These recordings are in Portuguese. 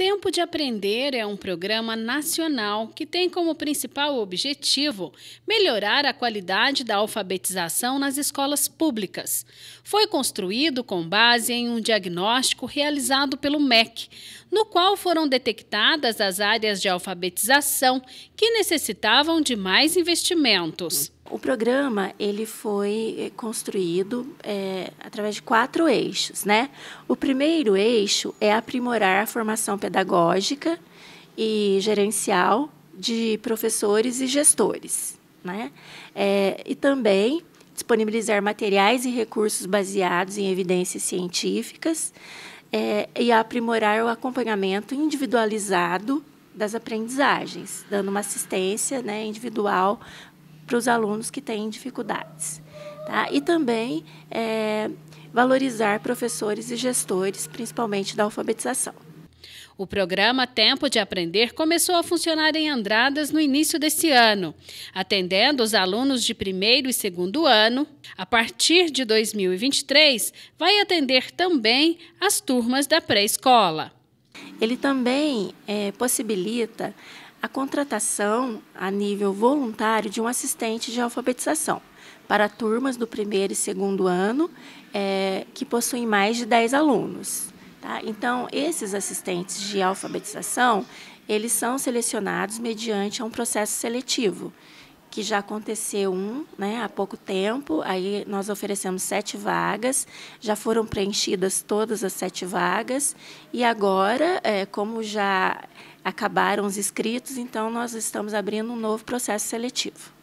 Tempo de Aprender é um programa nacional que tem como principal objetivo melhorar a qualidade da alfabetização nas escolas públicas. Foi construído com base em um diagnóstico realizado pelo MEC, no qual foram detectadas as áreas de alfabetização que necessitavam de mais investimentos. O programa ele foi eh, construído é, através de quatro eixos, né? O primeiro eixo é aprimorar a formação pedagógica e gerencial de professores e gestores, né? É, e também disponibilizar materiais e recursos baseados em evidências científicas é, e aprimorar o acompanhamento individualizado das aprendizagens, dando uma assistência né, individual para os alunos que têm dificuldades. Tá? E também é, valorizar professores e gestores, principalmente da alfabetização. O programa Tempo de Aprender começou a funcionar em Andradas no início deste ano, atendendo os alunos de primeiro e segundo ano. A partir de 2023, vai atender também as turmas da pré-escola. Ele também é, possibilita a contratação a nível voluntário de um assistente de alfabetização para turmas do primeiro e segundo ano é, que possuem mais de 10 alunos. Tá? Então, esses assistentes de alfabetização, eles são selecionados mediante um processo seletivo que já aconteceu um né, há pouco tempo. Aí nós oferecemos sete vagas, já foram preenchidas todas as sete vagas. E agora, é, como já acabaram os inscritos, então nós estamos abrindo um novo processo seletivo.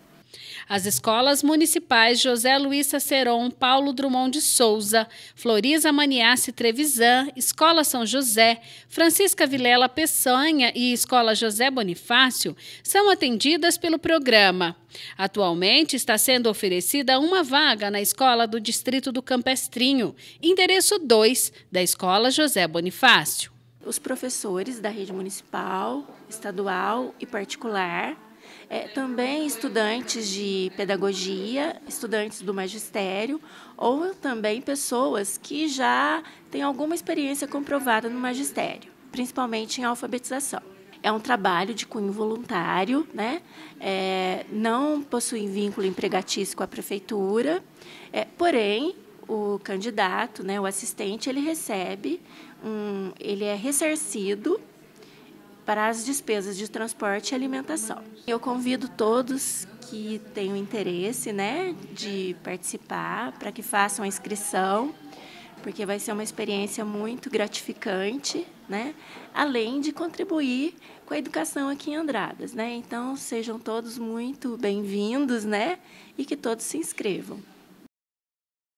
As escolas municipais José Luiz Saceron, Paulo Drummond de Souza, Floriza Maniace Trevisan, Escola São José, Francisca Vilela Peçanha e Escola José Bonifácio são atendidas pelo programa. Atualmente está sendo oferecida uma vaga na escola do Distrito do Campestrinho, endereço 2 da Escola José Bonifácio. Os professores da rede municipal, estadual e particular é, também estudantes de pedagogia, estudantes do magistério, ou também pessoas que já têm alguma experiência comprovada no magistério, principalmente em alfabetização. É um trabalho de cunho voluntário, né? É, não possui vínculo empregatício com a prefeitura, é, porém o candidato, né, o assistente, ele recebe, um, ele é ressarcido para as despesas de transporte e alimentação. Eu convido todos que tenham interesse né, de participar para que façam a inscrição, porque vai ser uma experiência muito gratificante, né, além de contribuir com a educação aqui em Andradas. Né? Então, sejam todos muito bem-vindos né, e que todos se inscrevam.